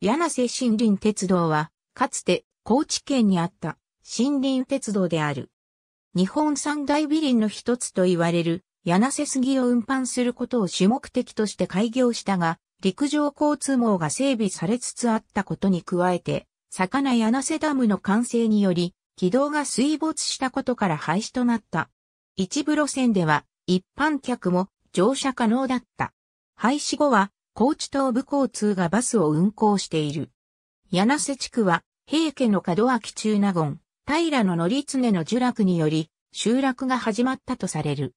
柳瀬森林鉄道は、かつて高知県にあった森林鉄道である。日本三大美林の一つと言われる柳瀬杉を運搬することを主目的として開業したが、陸上交通網が整備されつつあったことに加えて、魚柳瀬ダムの完成により、軌道が水没したことから廃止となった。一部路線では、一般客も乗車可能だった。廃止後は、高知東部交通がバスを運行している。柳瀬地区は、平家の門脇中納言、平の則常の受落により、集落が始まったとされる。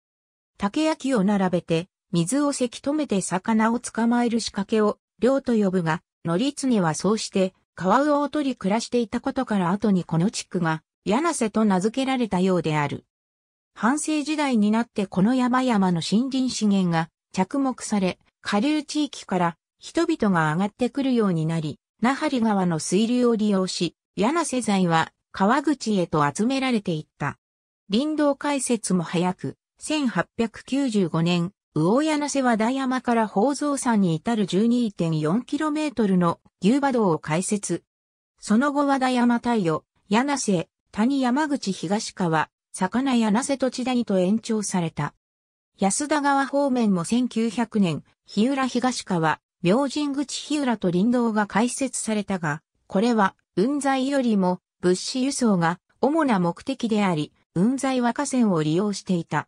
竹焼きを並べて、水をせき止めて魚を捕まえる仕掛けを、漁と呼ぶが、則常はそうして、川魚を取り暮らしていたことから後にこの地区が、柳瀬と名付けられたようである。半世時代になってこの山々の森林資源が着目され、下流地域から人々が上がってくるようになり、那覇里川の水流を利用し、柳瀬材は川口へと集められていった。林道開設も早く、1895年、魚柳瀬和田山から宝蔵山に至る 12.4km の牛馬道を開設。その後和田山太陽、柳瀬、谷山口東川、魚柳瀬土地谷と延長された。安田川方面も1900年、日浦東川、明神口日浦と林道が開設されたが、これは、雲材よりも物資輸送が主な目的であり、雲材は河川を利用していた。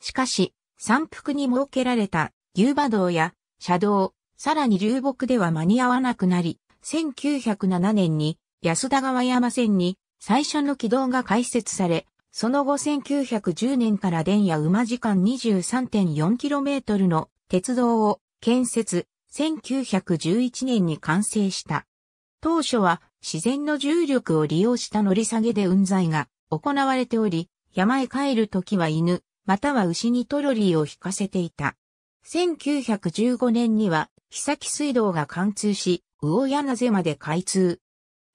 しかし、山腹に設けられた牛馬道や車道、さらに流木では間に合わなくなり、1907年に安田川山線に最初の軌道が開設され、その後1910年から電や馬時間 23.4km の鉄道を建設、1911年に完成した。当初は自然の重力を利用した乗り下げで運材が行われており、山へ帰る時は犬、または牛にトロリーを引かせていた。1915年には、木水道が貫通し、魚屋な瀬まで開通。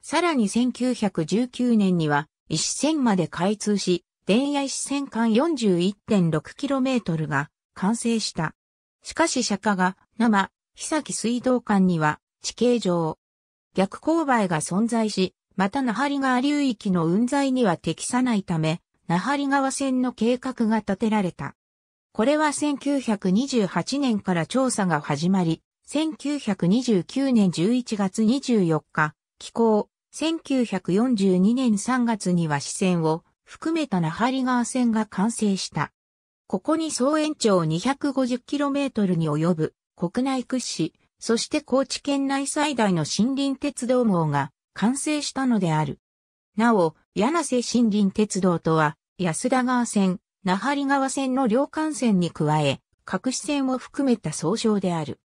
さらに1919年には、石線まで開通し、電野石線間 41.6km が完成した。しかし釈迦が生、日崎水道管には地形上、逆勾配が存在し、また那覇川流域の雲在には適さないため、那覇川線の計画が立てられた。これは1928年から調査が始まり、1929年11月24日、気候、1942年3月には支線を含めた那覇川線が完成した。ここに総延長 250km に及ぶ国内屈指、そして高知県内最大の森林鉄道網が完成したのである。なお、柳瀬森林鉄道とは、安田川線、那覇川線の両幹線に加え、各支線を含めた総称である。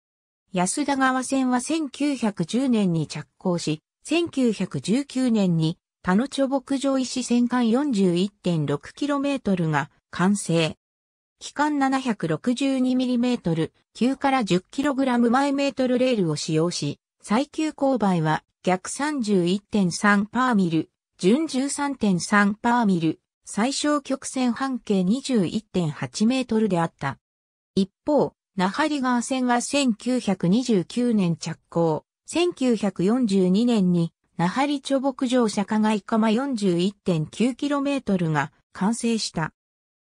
安田川線は1910年に着工し、1919年に田野町牧場石戦艦 41.6km が完成。機関 762mm、9から 10kg 毎メートルレールを使用し、最急勾配は逆31.3パーミル、準13.3パーミル、最小曲線半径21.8メートルであった。一方、ナハリ川線は1929年着工。1942年に、那覇里町牧場釈外釜 41.9km が完成した。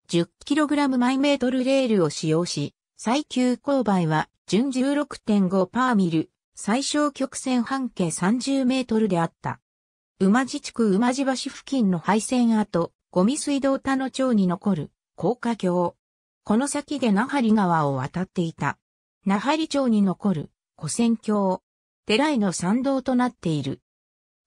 10kg イメートルレールを使用し、最急勾配は準16.5パーミル、最小曲線半径30メートルであった。馬地地区馬地橋付近の廃線跡、ゴミ水道田の町に残る、高架橋。この先で那覇里川を渡っていた。那覇町に残る、古線橋。寺への参道となっている。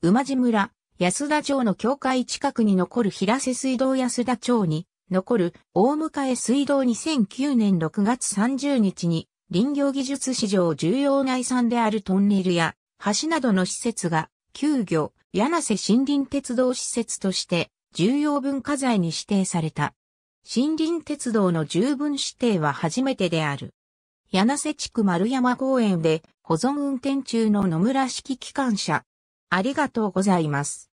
馬路村、安田町の境界近くに残る平瀬水道安田町に残る大迎え水道2009年6月30日に林業技術史上重要な遺産であるトンネルや橋などの施設が旧業柳瀬森林鉄道施設として重要文化財に指定された。森林鉄道の十分指定は初めてである。柳瀬地区丸山公園で保存運転中の野村式機関車。ありがとうございます。